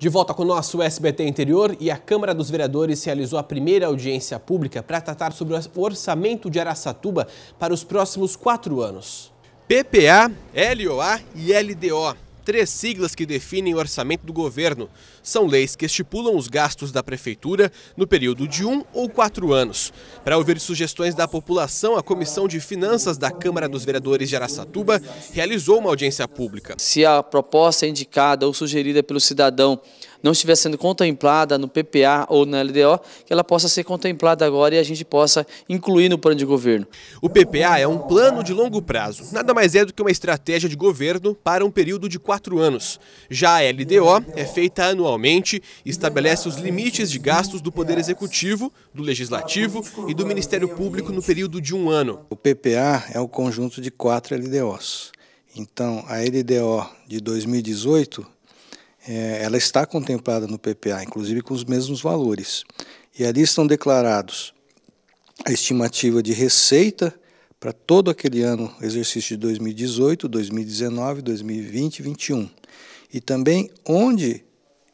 De volta com o nosso SBT Interior e a Câmara dos Vereadores realizou a primeira audiência pública para tratar sobre o orçamento de Araçatuba para os próximos quatro anos. PPA, LOA e LDO três siglas que definem o orçamento do governo. São leis que estipulam os gastos da prefeitura no período de um ou quatro anos. Para ouvir sugestões da população, a Comissão de Finanças da Câmara dos Vereadores de Araçatuba realizou uma audiência pública. Se a proposta é indicada ou sugerida pelo cidadão não estiver sendo contemplada no PPA ou na LDO, que ela possa ser contemplada agora e a gente possa incluir no plano de governo. O PPA é um plano de longo prazo, nada mais é do que uma estratégia de governo para um período de quatro anos. Já a LDO é feita anualmente e estabelece os limites de gastos do Poder Executivo, do Legislativo e do Ministério Público no período de um ano. O PPA é o um conjunto de quatro LDOs. Então, a LDO de 2018 é, ela está contemplada no PPA, inclusive com os mesmos valores. E ali estão declarados a estimativa de receita para todo aquele ano, exercício de 2018, 2019, 2020 e 2021. E também onde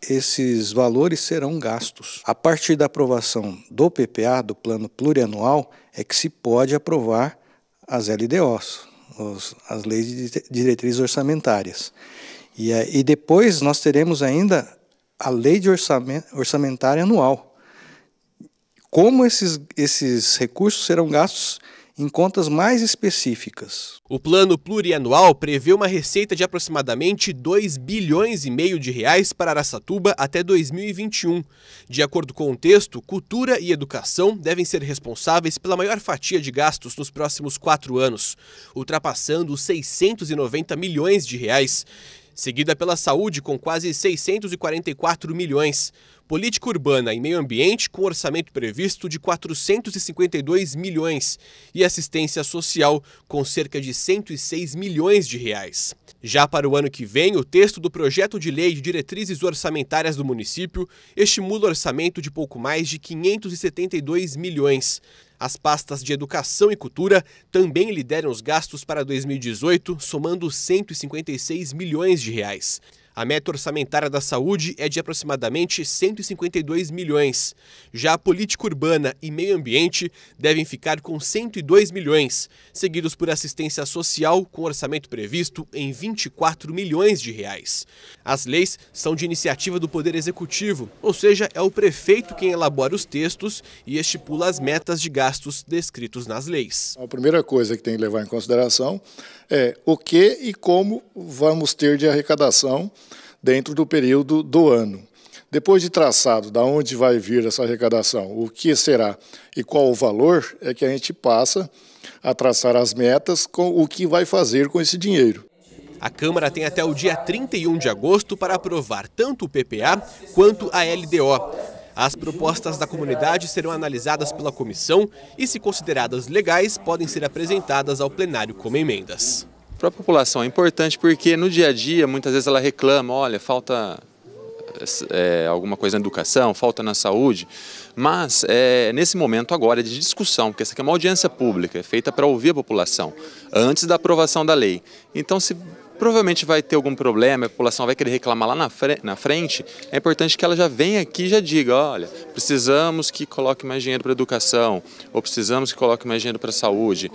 esses valores serão gastos. A partir da aprovação do PPA, do plano plurianual, é que se pode aprovar as LDOs, os, as leis de diretrizes orçamentárias. E, e depois nós teremos ainda a lei de orçamento, orçamentária anual. Como esses, esses recursos serão gastos em contas mais específicas. O plano plurianual prevê uma receita de aproximadamente 2 bilhões e meio de reais para Aracatuba até 2021. De acordo com o texto, cultura e educação devem ser responsáveis pela maior fatia de gastos nos próximos quatro anos, ultrapassando os 690 milhões de reais seguida pela saúde com quase 644 milhões. Política Urbana e Meio Ambiente, com orçamento previsto de 452 milhões e Assistência Social, com cerca de 106 milhões de reais. Já para o ano que vem, o texto do projeto de lei de diretrizes orçamentárias do município estimula o orçamento de pouco mais de 572 milhões. As pastas de Educação e Cultura também lideram os gastos para 2018, somando 156 milhões de reais. A meta orçamentária da saúde é de aproximadamente 152 milhões. Já a política urbana e meio ambiente devem ficar com 102 milhões, seguidos por assistência social com orçamento previsto em 24 milhões de reais. As leis são de iniciativa do Poder Executivo, ou seja, é o prefeito quem elabora os textos e estipula as metas de gastos descritos nas leis. A primeira coisa que tem que levar em consideração é o que e como vamos ter de arrecadação dentro do período do ano. Depois de traçado da onde vai vir essa arrecadação, o que será e qual o valor, é que a gente passa a traçar as metas com o que vai fazer com esse dinheiro. A Câmara tem até o dia 31 de agosto para aprovar tanto o PPA quanto a LDO. As propostas da comunidade serão analisadas pela comissão e, se consideradas legais, podem ser apresentadas ao plenário como emendas. Para a população é importante porque no dia a dia muitas vezes ela reclama, olha, falta é, alguma coisa na educação, falta na saúde, mas é, nesse momento agora é de discussão, porque essa aqui é uma audiência pública, é feita para ouvir a população, antes da aprovação da lei. Então se provavelmente vai ter algum problema, a população vai querer reclamar lá na, fre na frente, é importante que ela já venha aqui e já diga, olha, precisamos que coloque mais dinheiro para educação, ou precisamos que coloque mais dinheiro para saúde.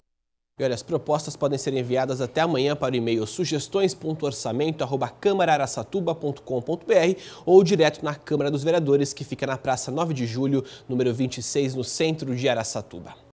E olha, as propostas podem ser enviadas até amanhã para o e-mail sugestões.orçamento.câmararaçatuba.com.br ou direto na Câmara dos Vereadores, que fica na Praça 9 de Julho, número 26, no centro de Araçatuba.